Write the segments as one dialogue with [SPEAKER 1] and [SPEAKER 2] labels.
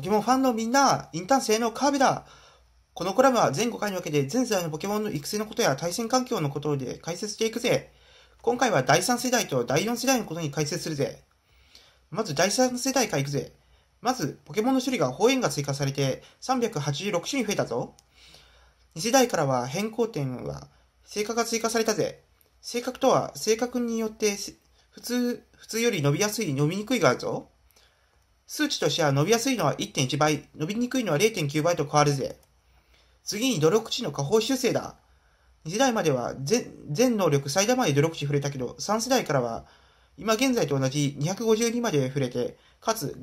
[SPEAKER 1] ポケモンファンのみんな、インターン生のカーベだこのコラムは全5回に分けて全世代のポケモンの育成のことや対戦環境のことで解説していくぜ。今回は第3世代と第4世代のことに解説するぜ。まず第3世代からいくぜ。まず、ポケモンの種類が方円が追加されて386種に増えたぞ。2世代からは変更点は性格が追加されたぜ。性格とは性格によって普通、普通より伸びやすい、伸びにくいがあるぞ。数値としては伸びやすいのは1.1倍、伸びにくいのは0.9倍と変わるぜ。次に努力値の下方修正だ。2世代までは全能力最大まで努力値触れたけど、3世代からは今現在と同じ252まで触れて、かつ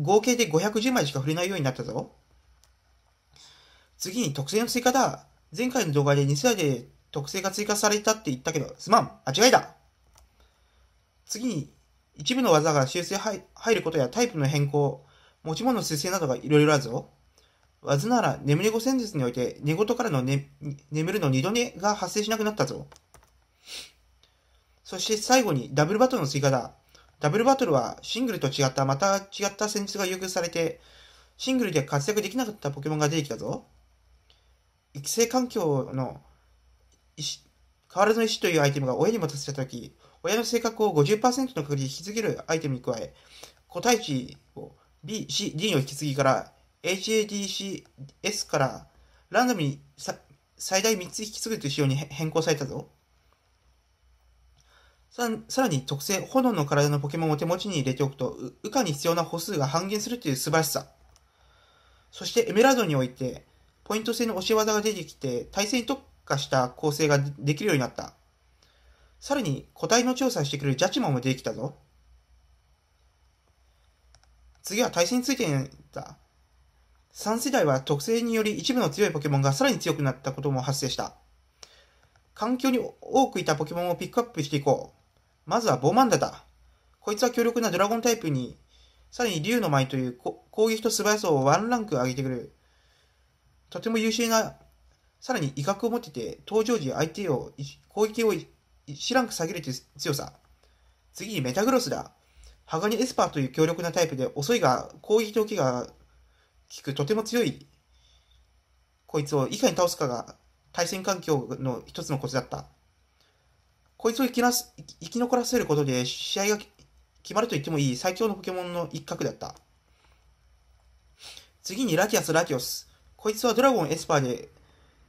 [SPEAKER 1] 合計で510までしか触れないようになったぞ。次に特性の追加だ。前回の動画で2世代で特性が追加されたって言ったけど、すまん間違いだ次に一部の技が修正入ることやタイプの変更、持ち物の修正などがいろいろあるぞ。技なら眠り後、戦術において寝言からの、ね、眠るの二度寝が発生しなくなったぞ。そして最後にダブルバトルの追加だ。ダブルバトルはシングルと違ったまた違った戦術が優遇されて、シングルで活躍できなかったポケモンが出てきたぞ。育成環境の変わらずの石というアイテムが親にも達したとき、親の性格を50%の限りで引き継げるアイテムに加え、個体値を B、C、D の引き継ぎから HADCS からランダムに最大3つ引き継ぐという仕様に変更されたぞ。ささらに特性、炎の体のポケモンを手持ちに入れておくと、羽化に必要な歩数が半減するという素晴らしさ。そしてエメラルドにおいて、ポイント制の押し技が出てきて、対戦に特化した構成ができるようになった。さらに個体の調査してくれるジャッジマンも出てきたぞ。次は対戦についてだ。3世代は特性により一部の強いポケモンがさらに強くなったことも発生した。環境に多くいたポケモンをピックアップしていこう。まずはボマンダだ。こいつは強力なドラゴンタイプに、さらに竜の舞という攻撃と素早さをワンランク上げてくる。とても優秀な、さらに威嚇を持ってて、登場時相手を攻撃を1ランク下げるという強さ。次にメタグロスだ。ハガニエスパーという強力なタイプで遅いが攻撃と気が効くとても強いこいつをいかに倒すかが対戦環境の一つのコツだった。こいつを生きなす生き残らせることで試合が決まると言ってもいい最強のポケモンの一角だった。次にラティアス・ラティオス。こいつはドラゴンエスパーで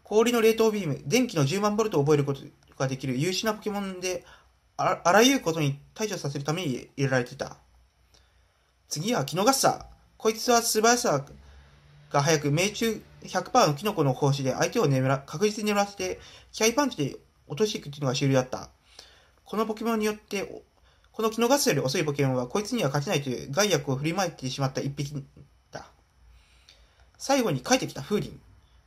[SPEAKER 1] 氷の冷凍ビーム、電気の10万ボルトを覚えることができる優秀なポケモンであらゆることに対処させるために入れられてた。次はキノガッサこいつは素早さが速く命中100%のキノコの方針で相手を眠ら確実に眠らせて気合パンチで落としていくっていうのが主流だった。このポケモンによって、このキノガッサより遅いポケモンはこいつには勝てないという害悪を振りまいてしまった一匹だ。最後に書いてきた風鈴。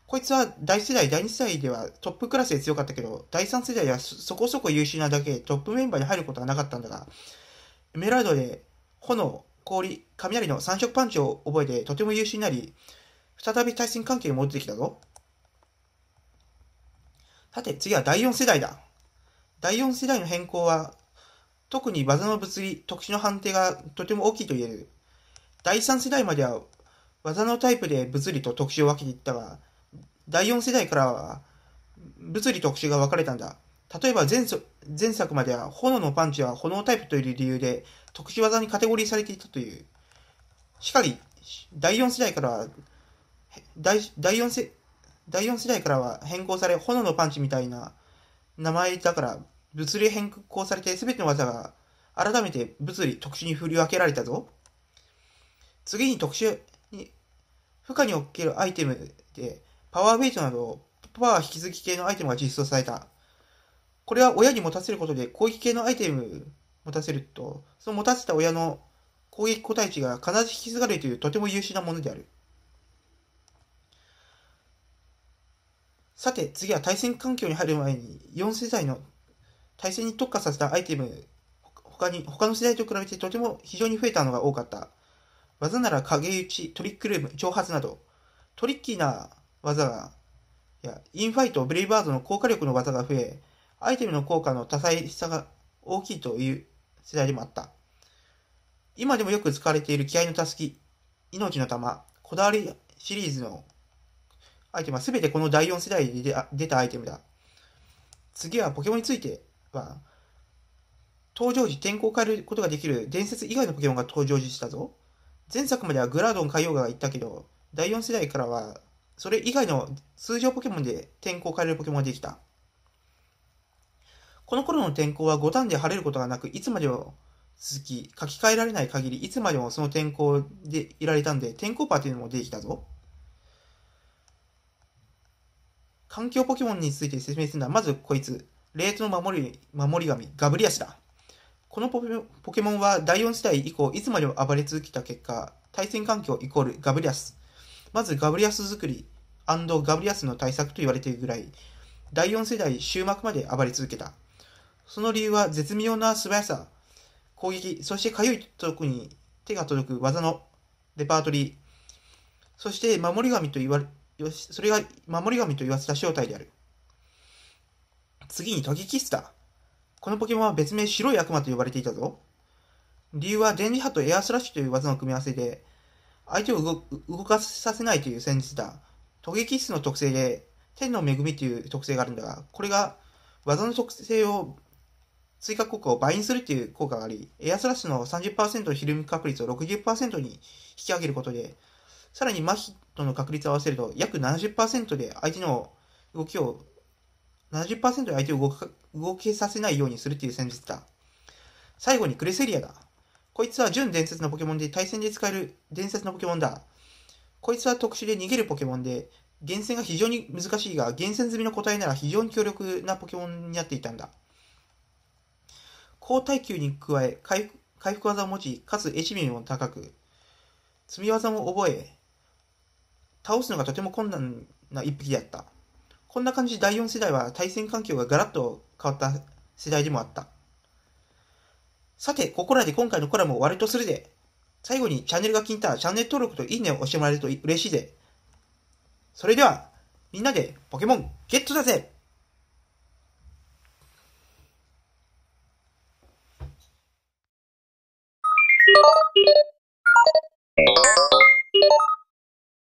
[SPEAKER 1] こいつは第世代、第2世代ではトップクラスで強かったけど、第3世代はそこそこ優秀なだけトップメンバーに入ることはなかったんだが、メラードで炎、氷、雷の三色パンチを覚えてとても優秀になり、再び対戦関係に戻ってきたぞ。さて、次は第4世代だ。第4世代の変更は、特に技の物理、特殊の判定がとても大きいと言える。第3世代までは、技のタイプで物理と特殊を分けていったが、第4世代からは物理特殊が分かれたんだ。例えば前前作までは炎のパンチは炎タイプという理由で特殊技にカテゴリーされていたという。しかり、第4世代からは、第第4世第4世代からは変更され、炎のパンチみたいな名前だから物理変更されて全ての技が改めて物理特殊に振り分けられたぞ。次に特殊に負荷におけるアイテムでパワーウェイトなど、パワー引き続き系のアイテムが実装された。これは親に持たせることで攻撃系のアイテム持たせると、その持たせた親の攻撃個体値が必ず引き継がれるというとても優秀なものである。さて、次は対戦環境に入る前に、4世代の対戦に特化させたアイテム、他に、他の世代と比べてとても非常に増えたのが多かった。技なら影打ち、トリックルーム、挑発など、トリッキーな技が、いや、インファイト、ブレイバードの効果力の技が増え、アイテムの効果の多彩さが大きいという世代でもあった。今でもよく使われている気合のたすき、命の玉、こだわりシリーズのアイテムは全てこの第4世代で出たアイテムだ。次はポケモンについては、登場時天候を変えることができる伝説以外のポケモンが登場時したぞ。前作まではグラードン海洋が言ったけど、第4世代からはそれ以外の通常ポケモンで天候を変えるポケモンができた。この頃の天候は五段で晴れることがなく、いつまでも続き、書き換えられない限り、いつまでもその天候でいられたんで、天候パーというのもできたぞ。環境ポケモンについて説明するのは、まずこいつ、レートの守り守り神、ガブリアシだ。このポケモンは第4世代以降、いつまでも暴れ続けた結果、対戦環境イコールガブリアス。まずガブリアス作りガブリアスの対策と言われているぐらい、第4世代終幕まで暴れ続けた。その理由は絶妙な素早さ、攻撃、そしてかゆいとこに手が届く技のレパートリー、そして守り神と言われ、それが守り神と言わせた正体である。次にトギキスタ。このポケモンは別名白い悪魔と呼ばれていたぞ。理由は電磁波とエアスラッシュという技の組み合わせで、相手を動動かさせないという戦術だ。ゲ撃室の特性で、天の恵みという特性があるんだが、これが技の特性を追加効果を倍にするという効果があり、エアスラッシュの30%のひるみ確率を60%に引き上げることで、さらに麻痺との確率を合わせると約70%で相手の動きを、70%で相手を動か動けさせないようにするという戦術だ。最後にクレセリアだ。こいつは純伝説のポケモンで対戦で使える伝説のポケモンだ。こいつは特殊で逃げるポケモンで、厳選が非常に難しいが、厳選済みの個体なら非常に強力なポケモンになっていたんだ。高耐久に加え、回復回復技を持ち、かつエチミンも高く、積み技も覚え、倒すのがとても困難な一匹であった。こんな感じ第4世代は対戦環境がガラッと変わった世代でもあった。さて、ここらで今回のコラムを終わりとするで。最後にチャンネルが気に入ったらチャンネル登録といいねを押してもらえると嬉しいで。それでは、みんなでポケモンゲットだぜ